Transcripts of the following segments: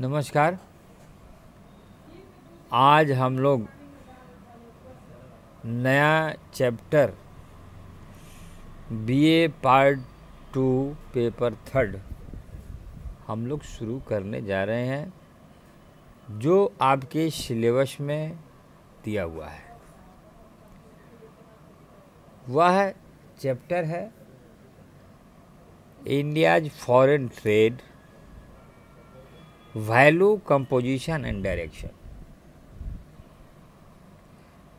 नमस्कार आज हम लोग नया chapter BA part two paper third हम लोग शुरू करने जा रहे हैं जो आपके सिलेबस में दिया हुआ है वह चैप्टर है India's foreign trade value composition and direction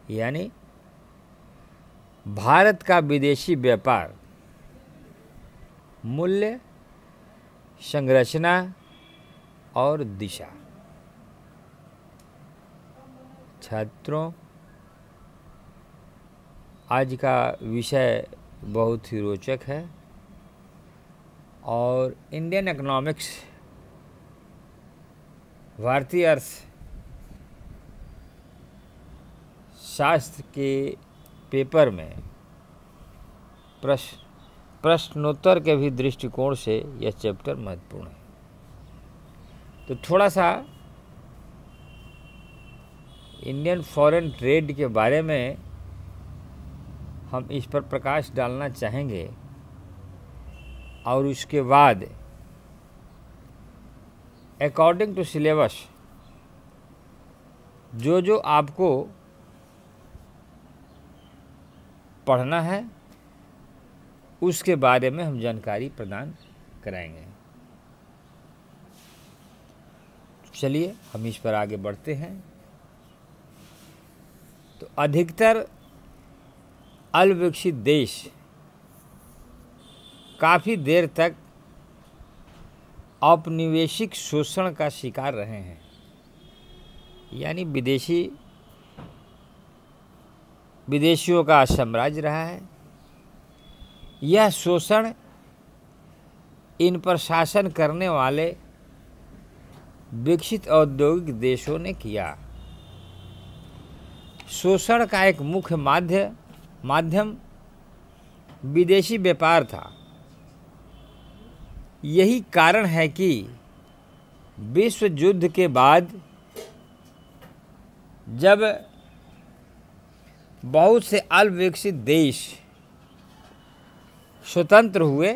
यानी भारत का विदेशी व्यापार मूल्य संरचना और दिशा छात्रों आज का विषय बहुत ही रोचक है और इंडियन इकोनॉमिक्स भारतीय अर्थ शास्त्र के पेपर में प्रश्न प्रश्नोत्तर के भी दृष्टिकोण से यह चैप्टर महत्वपूर्ण है तो थोड़ा सा इंडियन फॉरेन ट्रेड के बारे में हम इस पर प्रकाश डालना चाहेंगे और उसके बाद अकॉर्डिंग टू सिलेबस जो जो आपको पढ़ना है उसके बारे में हम जानकारी प्रदान कराएंगे चलिए हम इस पर आगे बढ़ते हैं तो अधिकतर अल्पविकसित देश काफ़ी देर तक औपनिवेशिक शोषण का शिकार रहे हैं यानी विदेशी विदेशियों का साम्राज्य रहा है यह शोषण इन पर शासन करने वाले विकसित औद्योगिक देशों ने किया शोषण का एक मुख्य माध्य माध्यम विदेशी व्यापार था यही कारण है कि विश्व युद्ध के बाद जब बहुत से अल्पविकसित देश स्वतंत्र हुए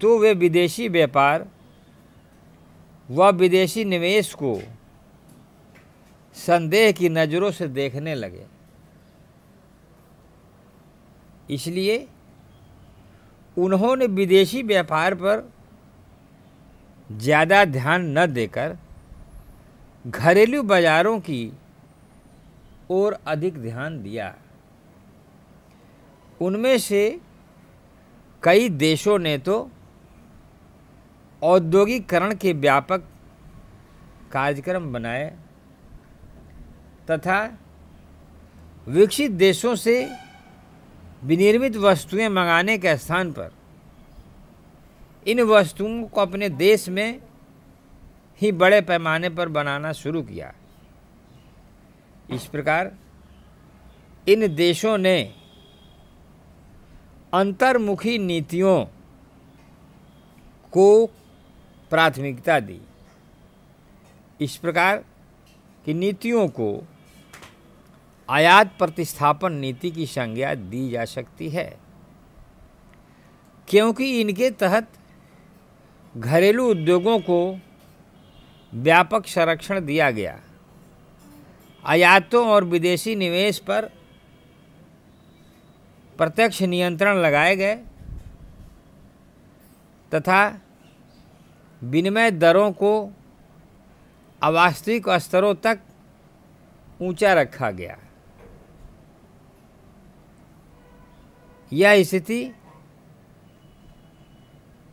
तो वे विदेशी व्यापार व विदेशी निवेश को संदेह की नज़रों से देखने लगे इसलिए उन्होंने विदेशी व्यापार पर ज़्यादा ध्यान न देकर घरेलू बाजारों की ओर अधिक ध्यान दिया उनमें से कई देशों ने तो औद्योगिकरण के व्यापक कार्यक्रम बनाए तथा विकसित देशों से विनिर्मित वस्तुएं मंगाने के स्थान पर इन वस्तुओं को अपने देश में ही बड़े पैमाने पर बनाना शुरू किया इस प्रकार इन देशों ने अंतर्मुखी नीतियों को प्राथमिकता दी इस प्रकार की नीतियों को आयात प्रतिस्थापन नीति की संज्ञा दी जा सकती है क्योंकि इनके तहत घरेलू उद्योगों को व्यापक संरक्षण दिया गया आयातों और विदेशी निवेश पर प्रत्यक्ष नियंत्रण लगाए गए तथा विनिमय दरों को अवास्तविक स्तरों तक ऊंचा रखा गया यह स्थिति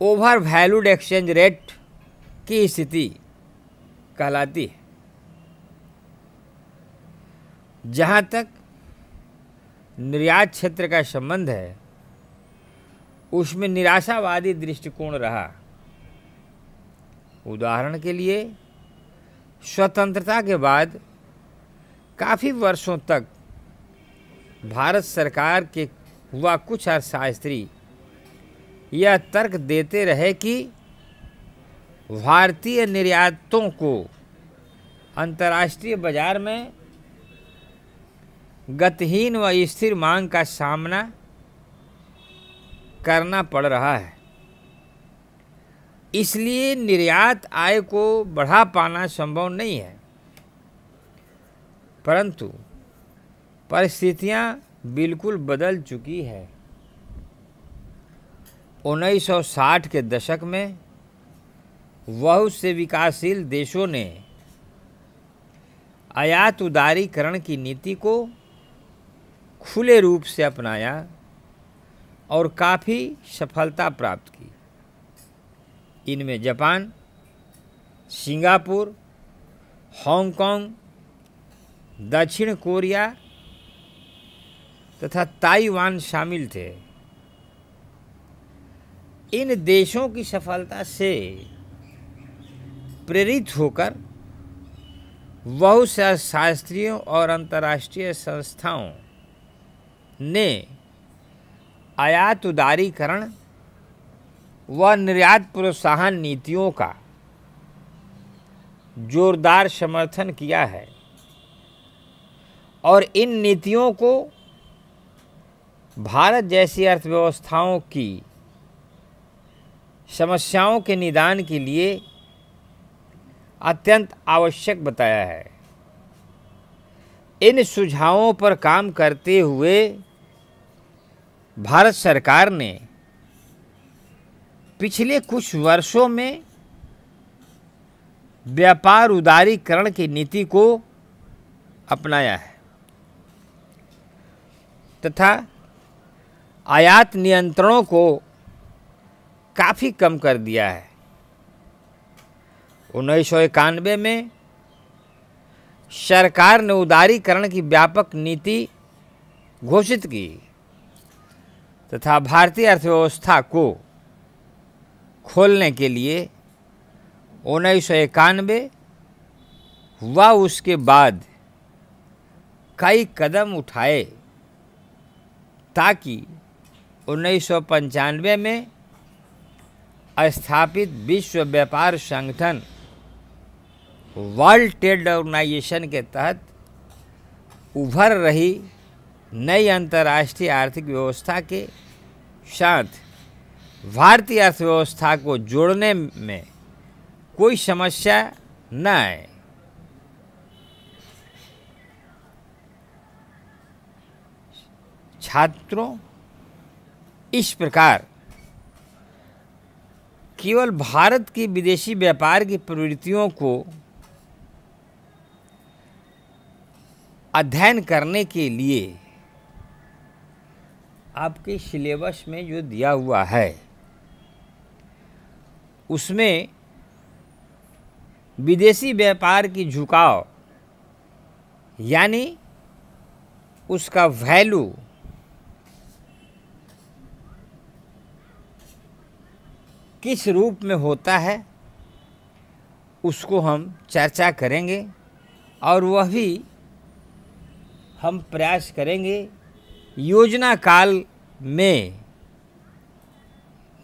ओवर वैल्यूड एक्सचेंज रेट की स्थिति कहलाती है जहाँ तक निर्यात क्षेत्र का संबंध है उसमें निराशावादी दृष्टिकोण रहा उदाहरण के लिए स्वतंत्रता के बाद काफ़ी वर्षों तक भारत सरकार के हुआ कुछ अर्थशास्त्री यह तर्क देते रहे कि भारतीय निर्यातों को अंतर्राष्ट्रीय बाजार में गतिहीन व स्थिर मांग का सामना करना पड़ रहा है इसलिए निर्यात आय को बढ़ा पाना संभव नहीं है परंतु परिस्थितियां बिल्कुल बदल चुकी है 1960 के दशक में बहुत से विकासशील देशों ने आयात उदारीकरण की नीति को खुले रूप से अपनाया और काफ़ी सफलता प्राप्त की इनमें जापान सिंगापुर हांगकांग दक्षिण कोरिया तथा ताइवान शामिल थे इन देशों की सफलता से प्रेरित होकर बहुशास्त्रियों और अंतर्राष्ट्रीय संस्थाओं ने आयात उदारीकरण व निर्यात प्रोत्साहन नीतियों का जोरदार समर्थन किया है और इन नीतियों को भारत जैसी अर्थव्यवस्थाओं की समस्याओं के निदान के लिए अत्यंत आवश्यक बताया है इन सुझावों पर काम करते हुए भारत सरकार ने पिछले कुछ वर्षों में व्यापार उदारीकरण की नीति को अपनाया है तथा आयात नियंत्रणों को काफ़ी कम कर दिया है उन्नीस सौ इक्यानवे में सरकार ने उदारीकरण की व्यापक नीति घोषित की तथा भारतीय अर्थव्यवस्था को खोलने के लिए उन्नीस सौ इक्यानवे व उसके बाद कई कदम उठाए ताकि उन्नीस में स्थापित विश्व व्यापार संगठन वर्ल्ड ट्रेड ऑर्गेनाइजेशन के तहत उभर रही नई अंतर्राष्ट्रीय आर्थिक व्यवस्था के साथ भारतीय अर्थव्यवस्था को जोड़ने में कोई समस्या न आए छात्रों इस प्रकार केवल भारत की विदेशी व्यापार की प्रवृत्तियों को अध्ययन करने के लिए आपके सिलेबस में जो दिया हुआ है उसमें विदेशी व्यापार की झुकाव यानी उसका वैल्यू किस रूप में होता है उसको हम चर्चा करेंगे और वह भी हम प्रयास करेंगे योजना काल में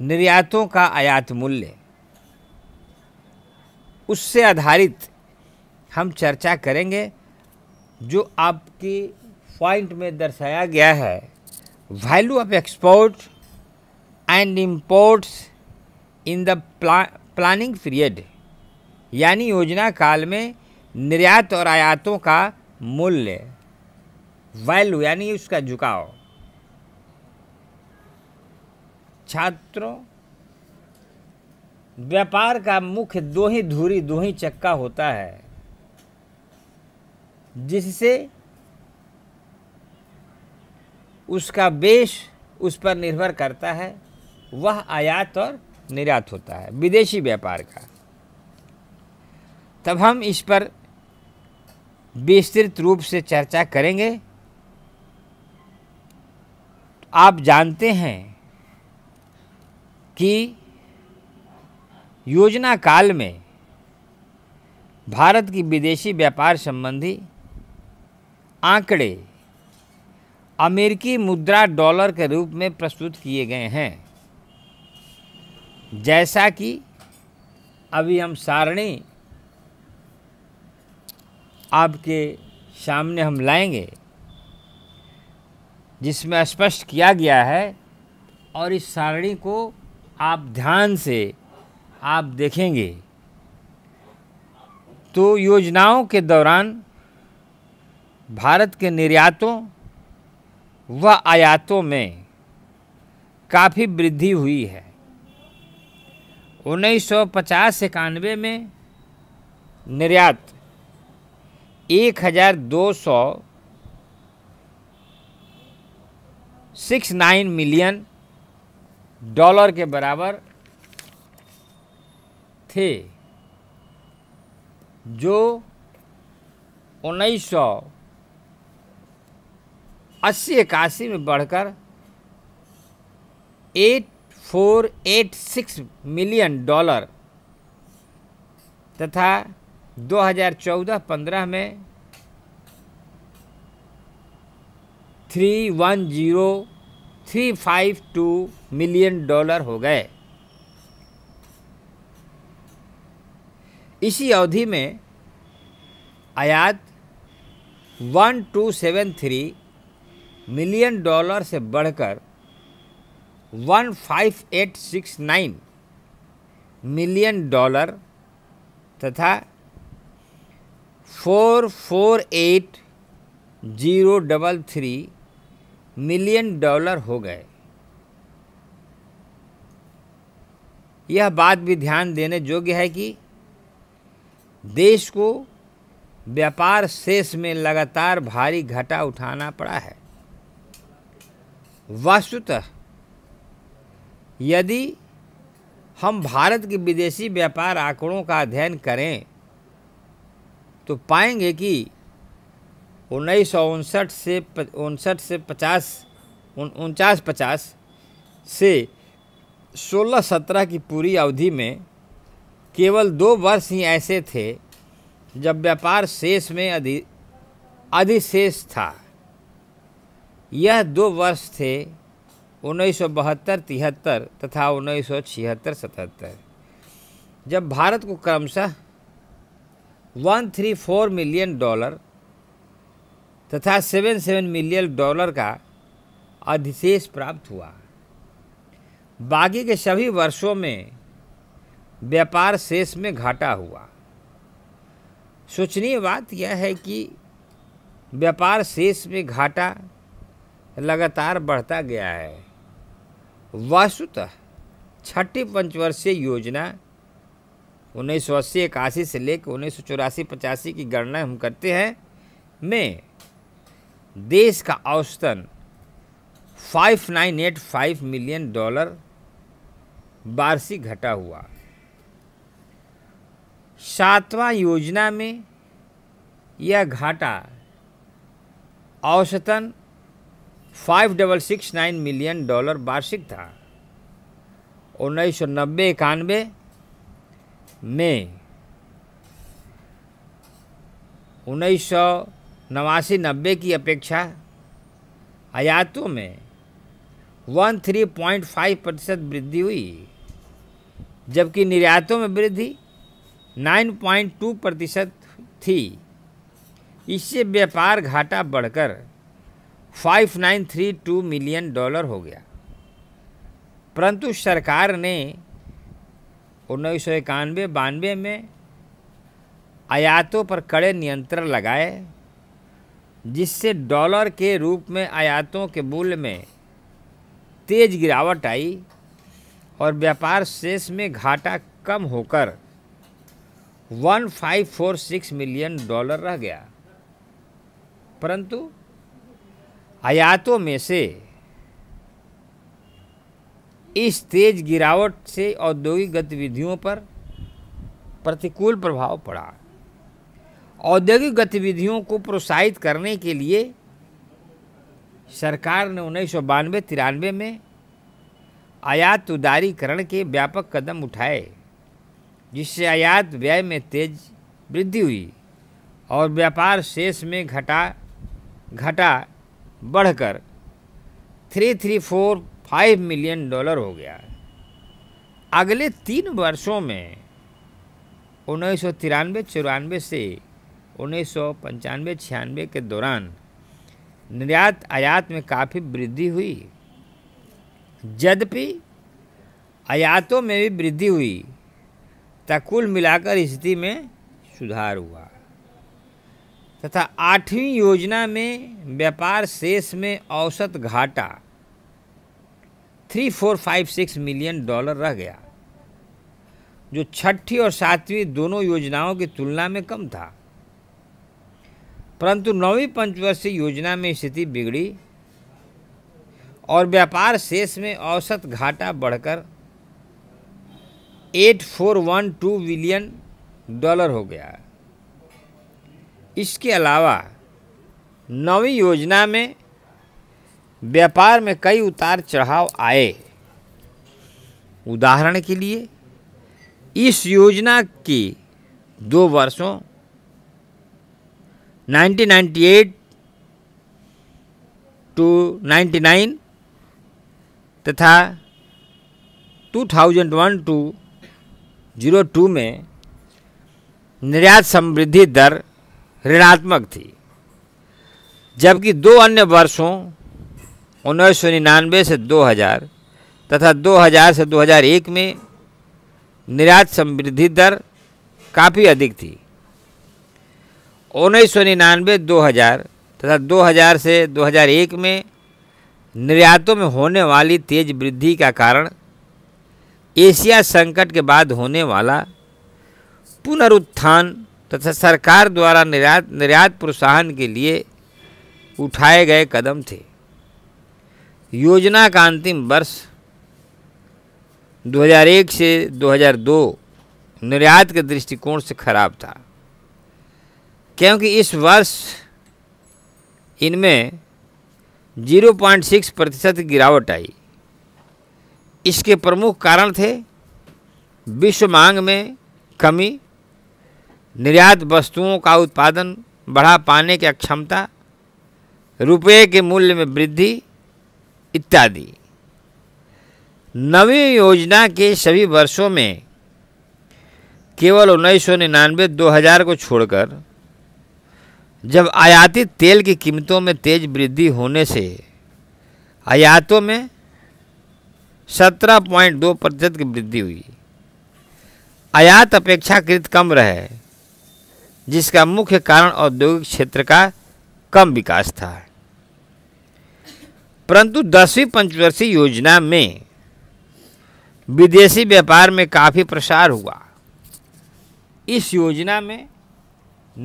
निर्यातों का आयात मूल्य उससे आधारित हम चर्चा करेंगे जो आपके पॉइंट में दर्शाया गया है value of export and imports in the planning period यानी योजना काल में निर्यात और आयातों का मूल्य वैल्यू यानी उसका झुकाव छात्रों व्यापार का मुख्य दो ही धुरी दो ही चक्का होता है जिससे उसका बेश उस पर निर्भर करता है वह आयात और निर्यात होता है विदेशी व्यापार का तब हम इस पर विस्तृत रूप से चर्चा करेंगे आप जानते हैं कि योजना काल में भारत की विदेशी व्यापार संबंधी आंकड़े अमेरिकी मुद्रा डॉलर के रूप में प्रस्तुत किए गए हैं जैसा कि अभी हम सारणी आपके सामने हम लाएंगे जिसमें स्पष्ट किया गया है और इस सारणी को आप ध्यान से आप देखेंगे तो योजनाओं के दौरान भारत के निर्यातों व आयातों में काफ़ी वृद्धि हुई है उन्नीस सौ पचास इक्यानवे में निर्यात एक हज़ार दो सौ सिक्स नाइन मिलियन डॉलर के बराबर थे जो उन्नीस सौ अस्सी इक्यासी में बढ़कर eight four eight six million dollar तथा 2014-15 में three one zero three five two million dollar हो गए इसी अवधि में आयात one two seven three million dollar से बढ़कर one five eight six nine million dollar तथा four four eight zero double three million dollar हो गए यह बात भी ध्यान देने योग्य है कि देश को व्यापार शेष में लगातार भारी घटा उठाना पड़ा है वास्तुतः यदि हम भारत के विदेशी व्यापार आंकड़ों का अध्ययन करें तो पाएंगे कि उन्नीस से उनसठ से पचास उनचास पचास से सोलह सत्रह की पूरी अवधि में केवल दो वर्ष ही ऐसे थे जब व्यापार शेष में अधि अधिशेष था यह दो वर्ष थे उन्नीस सौ बहत्तर तिहत्तर तथा उन्नीस सौ छिहत्तर सतहत्तर जब भारत को क्रमशः one three four million dollar तथा सेवन सेवन मिलियन डॉलर का अधिशेष प्राप्त हुआ बाकी के सभी वर्षों में व्यापार शेष में घाटा हुआ सोचनीय बात यह है कि व्यापार शेष में घाटा लगातार बढ़ता गया है वस्तुतः छठी पंचवर्षीय योजना उन्नीस सौ अस्सी इक्यासी से लेकर उन्नीस सौ चौरासी पचासी की गणना हम करते हैं में देश का औसतन 5985 मिलियन डॉलर वार्षिक घटा हुआ सातवां योजना में यह घाटा औसतन five double six nine million dollar वार्षिक था उन्नीस सौ नब्बे इक्यानवे में उन्नीस सौ नवासी नब्बे की अपेक्षा आयातों में वन थ्री पॉइंट फाइव प्रतिशत वृद्धि हुई जबकि निर्यातों में वृद्धि नाइन पॉइंट टू प्रतिशत थी इससे व्यापार घाटा बढ़कर 5.932 मिलियन डॉलर हो गया परंतु सरकार ने उन्नीस सौ इक्यानवे बानवे में आयातों पर कड़े नियंत्रण लगाए जिससे डॉलर के रूप में आयातों के मूल्य में तेज गिरावट आई और व्यापार शेष में घाटा कम होकर 1546 मिलियन डॉलर रह गया परंतु आयातों में से इस तेज गिरावट से औद्योगिक गतिविधियों पर प्रतिकूल प्रभाव पड़ा औद्योगिक गतिविधियों को प्रोत्साहित करने के लिए सरकार ने उन्नीस सौ बानवे तिरानवे में आयात उदारीकरण के व्यापक कदम उठाए जिससे आयात व्यय में तेज वृद्धि हुई और व्यापार शेष में घटा घटा बढ़कर three three four five million dollar हो गया है अगले तीन वर्षों में उन्नीस सौ तिरानवे चौरानवे से उन्नीस सौ पंचानवे छियानवे के दौरान निर्यात आयात में काफ़ी वृद्धि हुई यद्यपि आयातों में भी वृद्धि हुई तक कुल मिलाकर स्थिति में सुधार हुआ तथा आठवीं योजना में व्यापार शेष में औसत घाटा three four five six million dollar रह गया जो छठी और सातवीं दोनों योजनाओं की तुलना में कम था परंतु नौवीं पंचवर्षीय योजना में स्थिति बिगड़ी और व्यापार शेष में औसत घाटा बढ़कर eight four one two billion dollar हो गया है इसके अलावा नवी योजना में व्यापार में कई उतार चढ़ाव आए उदाहरण के लिए इस योजना की दो वर्षों 1998 टू 99 तथा 2001 टू जीरो टू में निर्यात समृद्धि दर ऋणात्मक थी जबकि दो अन्य वर्षों उन्नीस से 2000 तथा 2000 से 2001 में निर्यात समृद्धि दर काफ़ी अधिक थी उन्नीस सौ निन्यानवे दो हज़ार तथा 2000 से 2001 में निर्यातों में होने वाली तेज वृद्धि का कारण एशिया संकट के बाद होने वाला पुनरुत्थान तथा तो सरकार द्वारा निर्यात निर्यात प्रोत्साहन के लिए उठाए गए कदम थे योजना का अंतिम वर्ष 2001 से 2002 निर्यात के दृष्टिकोण से खराब था क्योंकि इस वर्ष इनमें 0.6 प्रतिशत गिरावट आई इसके प्रमुख कारण थे विश्व मांग में कमी निर्यात वस्तुओं का उत्पादन बढ़ा पाने की अक्षमता रुपये के मूल्य में वृद्धि इत्यादि नवी योजना के सभी वर्षों में केवल उन्नीस सौ निन्यानवे दो हज़ार को छोड़कर जब आयातित तेल की कीमतों में तेज वृद्धि होने से आयातों में सत्रह पॉइंट दो प्रतिशत की वृद्धि हुई आयात अपेक्षाकृत कम रहे जिसका मुख्य कारण औद्योगिक क्षेत्र का कम विकास था परंतु दसवीं पंचवर्षीय योजना में विदेशी व्यापार में काफ़ी प्रसार हुआ इस योजना में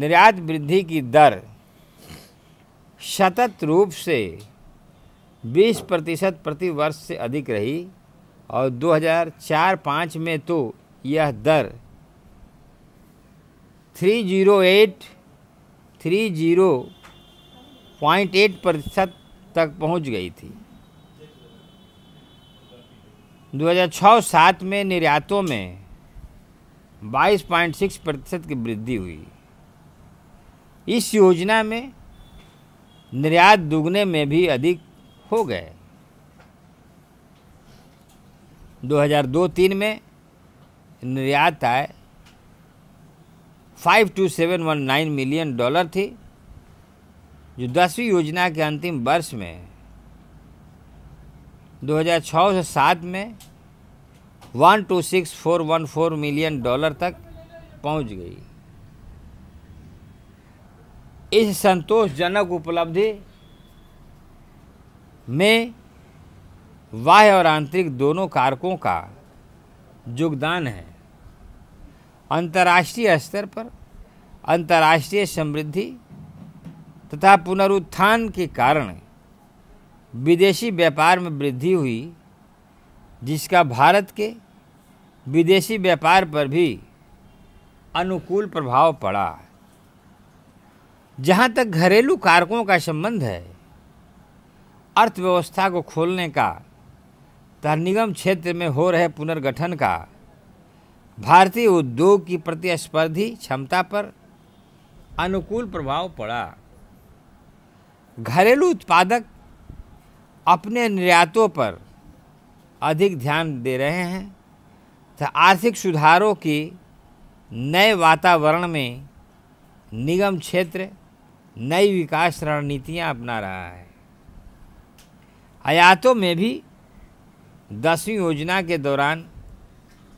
निर्यात वृद्धि की दर सतत रूप से 20 प्रतिशत प्रति वर्ष से अधिक रही और 2004-5 में तो यह दर three zero eight three zero point eight प्रतिशत तक पहुंच गई थी 2006-7 में निर्यातों में 22.6 प्रतिशत की वृद्धि हुई इस योजना में निर्यात दुगने में भी अधिक हो गए 2002-3 में निर्यात आए 52719 मिलियन डॉलर थी जो दसवीं योजना के अंतिम वर्ष में 2006 से सात में 126414 मिलियन डॉलर तक पहुंच गई इस संतोषजनक उपलब्धि में वाह्य और आंतरिक दोनों कारकों का योगदान है अंतर्राष्ट्रीय स्तर पर अंतर्राष्ट्रीय समृद्धि तथा पुनरुत्थान के कारण विदेशी व्यापार में वृद्धि हुई जिसका भारत के विदेशी व्यापार पर भी अनुकूल प्रभाव पड़ा जहाँ तक घरेलू कारकों का संबंध है अर्थव्यवस्था को खोलने का तथा निगम क्षेत्र में हो रहे पुनर्गठन का भारतीय उद्योग की प्रतिस्पर्धी क्षमता पर अनुकूल प्रभाव पड़ा घरेलू उत्पादक अपने निर्यातों पर अधिक ध्यान दे रहे हैं तथा आर्थिक सुधारों के नए वातावरण में निगम क्षेत्र नई विकास रणनीतियां अपना रहा है आयातों में भी दसवीं योजना के दौरान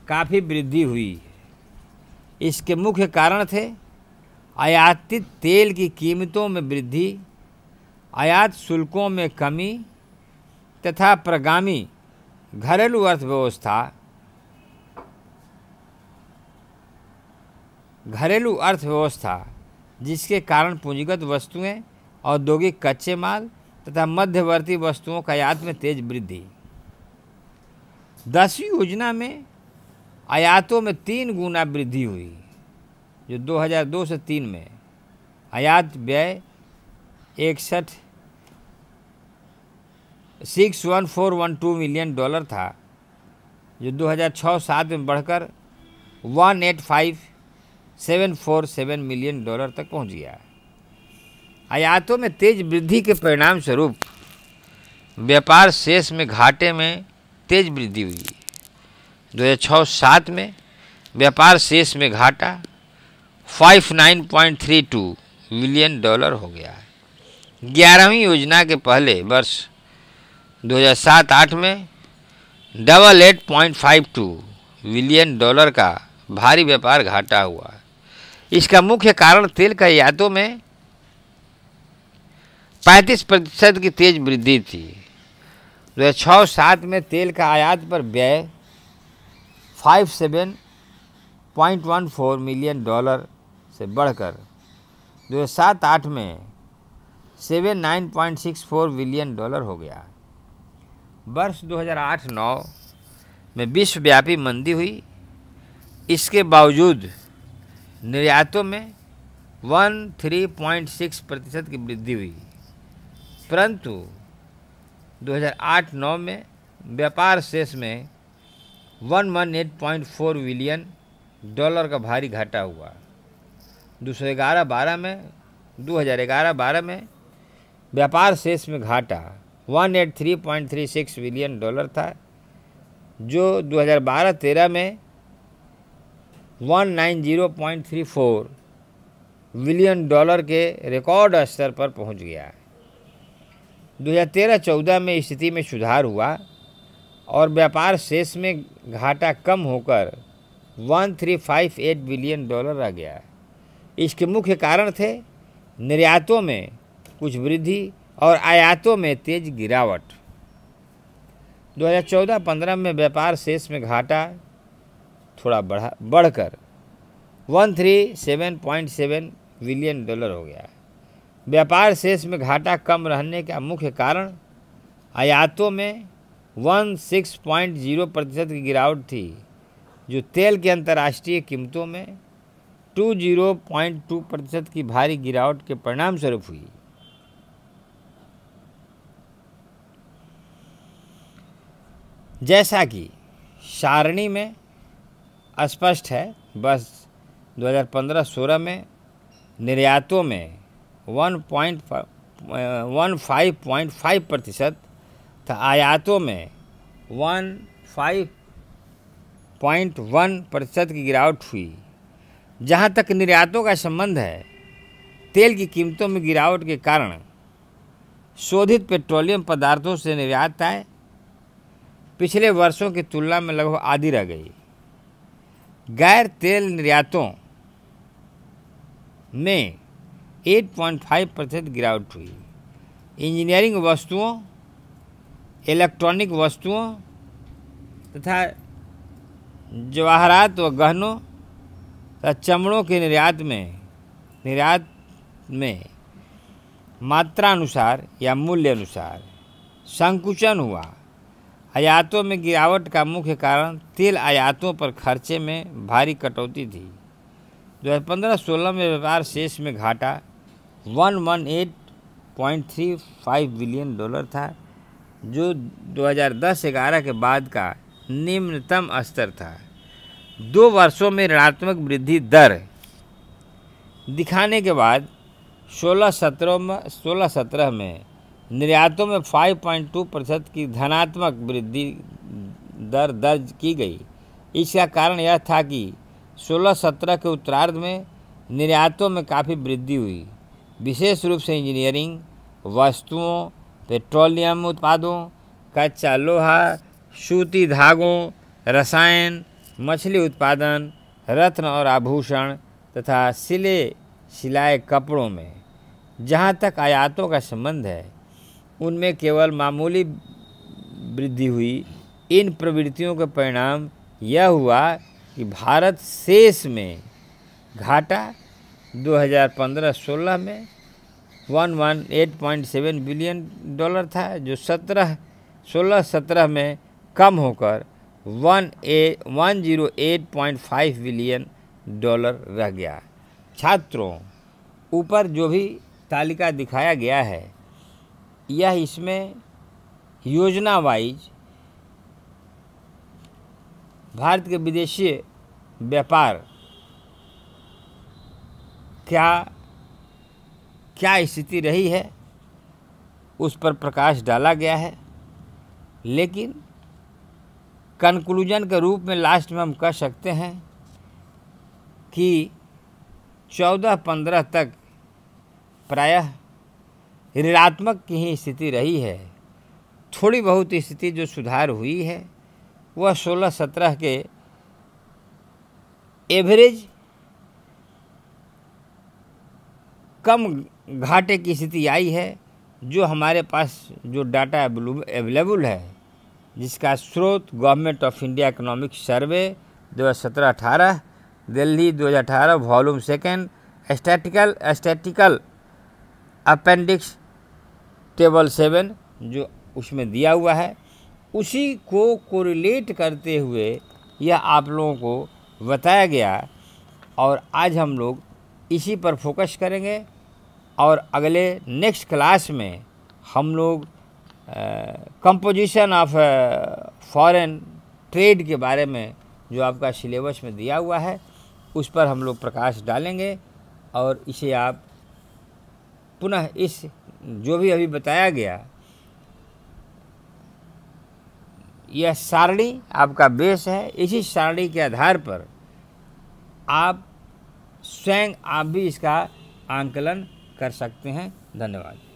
काफ़ी वृद्धि हुई है इसके मुख्य कारण थे आयातित तेल की कीमतों में वृद्धि आयात शुल्कों में कमी तथा प्रगामी घरेलू अर्थव्यवस्था घरेलू अर्थव्यवस्था जिसके कारण पूंजीगत वस्तुएं औद्योगिक कच्चे माल तथा मध्यवर्ती वस्तुओं का आयात में तेज वृद्धि दसवीं योजना में आयातों में तीन गुना वृद्धि हुई जो 2002 से तीन में आयात व्यय इकसठ six one four one two million dollar था जो 2006-7 में बढ़कर one eight five seven four seven million dollar तक पहुंच गया आयातों में तेज वृद्धि के परिणाम स्वरूप व्यापार शेष में घाटे में तेज वृद्धि हुई दो हज़ार छः सात में व्यापार शेष में घाटा 59.32 मिलियन डॉलर हो गया है ग्यारहवीं योजना के पहले वर्ष 2007-8 में double eight point five two million dollar का भारी व्यापार घाटा हुआ इसका मुख्य कारण तेल का यादों में 35 प्रतिशत की तेज वृद्धि थी दो हज़ार छः सात में तेल का आयात पर व्यय 57.14 मिलियन डॉलर से बढ़कर 2007-8 में 79.64 बिलियन डॉलर हो गया वर्ष 2008-9 में विश्वव्यापी मंदी हुई इसके बावजूद निर्यातों में 13.6 प्रतिशत की वृद्धि हुई परंतु 2008-9 में व्यापार शेष में 118.4 बिलियन डॉलर का भारी घाटा हुआ दो सौ ग्यारह बारह में दो हज़ार ग्यारह बारह में व्यापार शेष में घाटा 183.36 बिलियन डॉलर था जो 2012-13 में 190.34 बिलियन डॉलर के रिकॉर्ड स्तर पर पहुंच गया 2013-14 में स्थिति में सुधार हुआ और व्यापार शेष में घाटा कम होकर 1358 बिलियन डॉलर आ गया इसके मुख्य कारण थे निर्यातों में कुछ वृद्धि और आयातों में तेज गिरावट 2014-15 में व्यापार शेष में घाटा थोड़ा बढ़ा बढ़कर 137.7 बिलियन डॉलर हो गया व्यापार शेष में घाटा कम रहने का मुख्य कारण आयातों में वन सिक्स पॉइंट जीरो प्रतिशत की गिरावट थी जो तेल के अंतर्राष्ट्रीय कीमतों में टू जीरो पॉइंट टू प्रतिशत की भारी गिरावट के परिणाम स्वरूप हुई जैसा कि सारणी में स्पष्ट है बस 2015-16 में निर्यातों में one point one five point five प्रतिशत तो आयातों में वन फाइव पॉइंट वन प्रतिशत की गिरावट हुई जहाँ तक निर्यातों का संबंध है तेल की कीमतों में गिरावट के कारण शोधित पेट्रोलियम पदार्थों से निर्यात आए पिछले वर्षों की तुलना में लगभग आधी रह गई गैर तेल निर्यातों में 8.5 प्रतिशत गिरावट हुई इंजीनियरिंग वस्तुओं इलेक्ट्रॉनिक वस्तुओं तथा जवाहरात व गहनों तथा चमड़ों के निर्यात में निर्यात में मात्रा अनुसार या मूल्य अनुसार संकुचन हुआ आयातों में गिरावट का मुख्य कारण तेल आयातों पर खर्चे में भारी कटौती थी दो हज़ार पंद्रह सोलह में व्यापार शेष में घाटा one one eight point three five billion dollar था जो 2010-11 के बाद का निम्नतम स्तर था दो वर्षों में ऋणात्मक वृद्धि दर दिखाने के बाद 16-17 में 16-17 में निर्यातों में 5.2 प्रतिशत की धनात्मक वृद्धि दर दर्ज की गई इसका कारण यह था कि 16-17 के उत्तरार्ध में निर्यातों में काफ़ी वृद्धि हुई विशेष रूप से इंजीनियरिंग वस्तुओं पेट्रोलियम उत्पादों कच्चा लोहा सूती धागों रसायन मछली उत्पादन रत्न और आभूषण तथा सिले सिलाए कपड़ों में जहाँ तक आयातों का संबंध है उनमें केवल मामूली वृद्धि हुई इन प्रवृत्तियों के परिणाम यह हुआ कि भारत शेष में घाटा 2015-16 में one one eight point seven billion dollar था जो सत्रह सोलह सत्रह में कम होकर one uh one zero eight point five billion dollar रह गया छात्रों ऊपर जो भी तालिका दिखाया गया है यह इसमें योजना वाइज भारत के विदेशी व्यापार क्या क्या स्थिति रही है उस पर प्रकाश डाला गया है लेकिन कंक्लूजन के रूप में लास्ट में हम कह सकते हैं कि चौदह पंद्रह तक प्रायः ऋणात्मक की ही स्थिति रही है थोड़ी बहुत स्थिति जो सुधार हुई है वह सोलह सत्रह के एवरेज कम घाटे की स्थिति आई है जो हमारे पास जो डाटा अवेलेबल है जिसका स्रोत government of India economic survey 2017-18 Delhi 2018 volume second statistical statistical appendix table seven जो उसमें दिया हुआ है उसी को कोरिलेट करते हुए यह आप लोगों को बताया गया और आज हम लोग इसी पर फोकस करेंगे और अगले नेक्स्ट क्लास में हम लोग कंपोजिशन ऑफ फॉरेन ट्रेड के बारे में जो आपका सिलेबस में दिया हुआ है उस पर हम लोग प्रकाश डालेंगे और इसे आप पुनः इस जो भी अभी बताया गया यह सारणी आपका बेस है इसी सारणी के आधार पर आप स्वयं आप भी इसका आंकलन कर सकते हैं धन्यवाद